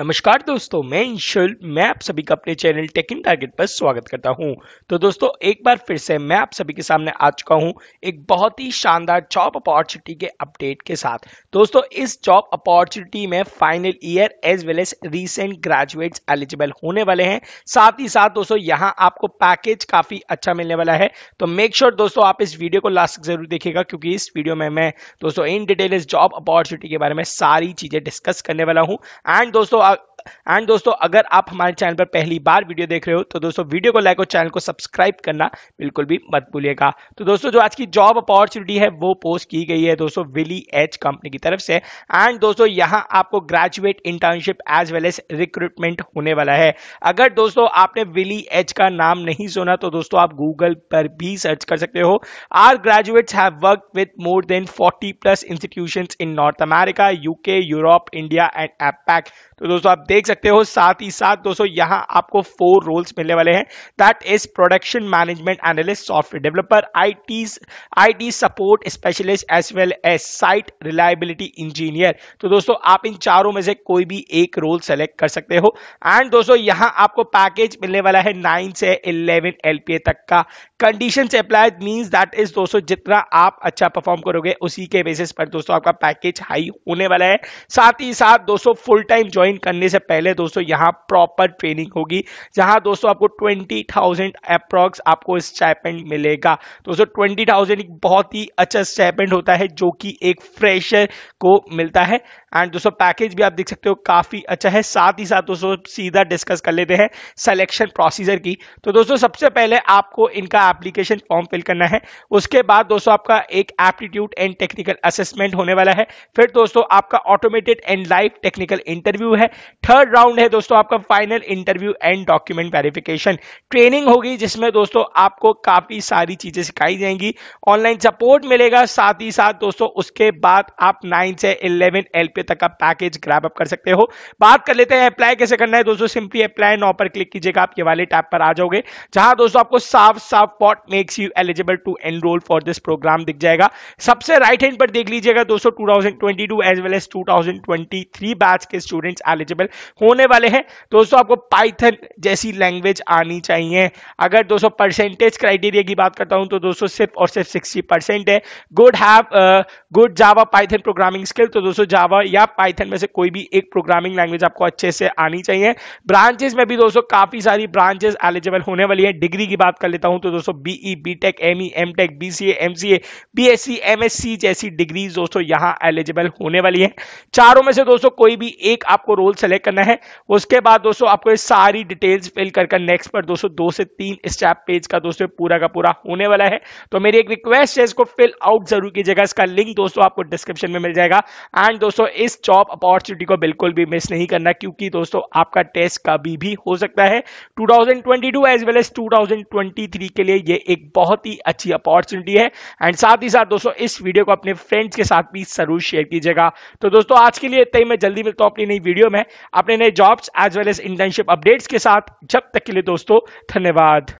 नमस्कार दोस्तों मैं इंशुल मैं आप सभी का अपने चैनल टेकिंग टारगेट पर स्वागत करता हूं तो दोस्तों एक बार फिर से मैं आप सभी के सामने आ चुका हूं एक बहुत ही शानदार जॉब अपॉर्चुनिटी के अपडेट के साथ दोस्तों इस जॉब अपॉर्चुनिटी में final year as well as recent graduates eligible होने वाले हैं साथ ही साथ दोस्तों यहाँ आपको पैकेज काफी अच्छा मिलने वाला है तो मेक श्योर sure दोस्तों आप इस वीडियो को लास्ट जरूर देखेगा क्योंकि इस वीडियो में मैं दोस्तों इन डिटेल इस जॉब अपॉर्चुनिटी के बारे में सारी चीजें डिस्कस करने वाला हूँ एंड दोस्तों एंड दोस्तों अगर आप हमारे चैनल पर पहली बार वीडियो देख रहे हो तो दोस्तों वीडियो को लाइक और चैनल को सब्सक्राइब करना बिल्कुल भी मत भूलिएगा तो दोस्तों जो आज की जॉब अपॉर्चुनिटी है वो पोस्ट की गई है दोस्तों विली एच कंपनी की तरफ से एंड दोस्तों यहाँ आपको graduate internship as well as recruitment होने वाला है अगर दोस्तों आपने विली एच का नाम नहीं सुना तो दोस्तों आप गूगल पर भी सर्च कर सकते हो our graduate have work with more than 40 plus institutions in North America UK Europe India and APAC तो दोस्तों आप देख सकते हो साथ ही साथ दोस्तों यहां आपको फोर रोल्स मिलने वाले हैं that is production management analyst software developer IT IT support specialist as well as site reliability engineer तो दोस्तों आप इन चारों में से कोई भी एक रोल सेलेक्ट कर सकते हो एंड दोस्तों यहां आपको पैकेज मिलने वाला है नाइन से इलेवन एलपीए तक का condition applied means that is दोस्तों जितना आप अच्छा परफॉर्म करोगे उसी के बेसिस पर दोस्तों आपका पैकेज हाई होने वाला है साथ ही साथ दोस्तों फुल टाइम ज्वाइन करने से पहले दोस्तों यहाँ प्रॉपर ट्रेनिंग होगी जहाँ दोस्तों आपको ट्वेंटी थाउजेंड अप्रॉक्स आपको स्टाइपेंड मिलेगा दोस्तों ट्वेंटी थाउजेंड एक बहुत ही अच्छा स्टाइपेंड होता है जो कि एक फ्रेशर को मिलता है एंड दोस्तों पैकेज भी आप देख सकते हो काफ़ी अच्छा है साथ ही साथ दोस्तों सीधा डिस्कस कर लेते हैं सिलेक्शन प्रोसीजर की तो दोस्तों सबसे पहले आपको इनका एप्लीकेशन फॉर्म फिल करना है उसके बाद दोस्तों आपका एक एप्टीट्यूड एंड टेक्निकल असेसमेंट होने वाला है फिर दोस्तों आपका automated and live technical interview है थर्ड राउंड है दोस्तों आपका final interview and document verification training होगी जिसमें दोस्तों आपको काफी सारी चीजें सिखाई जाएंगी ऑनलाइन सपोर्ट मिलेगा साथ ही साथ दोस्तों उसके बाद आप नाइन से इलेवन एल तक का पैकेज ग्रैप अप कर सकते हो बात कर लेते हैं अप्लाई कैसे करना है दोस्तों सिंपली अप्लाई नाउ पर क्लिक कीजिएगा आप ये वाले टैप पर आ जाओगे जहां दोस्तों आपको साफ साफ what makes you eligible to enrol for this programme दिख जाएगा सबसे राइट हैंड पर देख लीजिएगा दोस्तों two as well as 2023 batch के स्टूडेंट्स एलिजिबल होने वाले हैं दोस्तों आपको पाइथन जैसी लैंग्वेज आनी चाहिए अगर दोस्तों परसेंटेज क्राइटेरिया की बात करता हूं तो दोस्तों सिर्फ और सिर्फ 60 परसेंट है good have good Java Python programming skill तो दोस्तों जावा या पाइथन में से कोई भी एक प्रोग्रामिंग लैंग्वेज आपको अच्छे से आनी चाहिए ब्रांचेज में भी दोस्तों काफी सारी ब्रांचेज एलिजिबल होने वाली है डिग्री की बात कर लेता हूं तो दोस्तों BE B tech M E M tech B C M C A B S C M S C जैसी डिग्रीज दोस्तों यहां एलिजिबल होने वाली है चारों में से दोस्तों कोई भी एक आपको रोल सेलेक्ट करना है उसके बाद दोस्तों आपको ये सारी डिटेल्स फिल कर नेक्स्ट पर दोस्तों दो से तीन स्टेप पेज का दोस्तों पूरा का पूरा होने वाला है तो मेरी एक रिक्वेस्ट है इसको फिल आउट जरूर कीजिएगा इसका लिंक दोस्तों आपको डिस्क्रिप्शन में मिल जाएगा एंड दोस्तों इस जॉब अपॉर्चुनिटी को बिल्कुल भी मिस नहीं करना क्योंकि दोस्तों आपका टेस्ट कभी भी हो सकता है two as well as two के लिए ये एक बहुत ही अच्छी अपॉर्चुनिटी है एंड साथ ही साथ दोस्तों इस वीडियो को अपने फ्रेंड्स के साथ भी जरूर शेयर कीजिएगा तो दोस्तों आज के लिए इतना ही मैं जल्दी मिलता हूं अपनी नई वीडियो में अपने नए jobs as well as internship updates के साथ जब तक के लिए दोस्तों धन्यवाद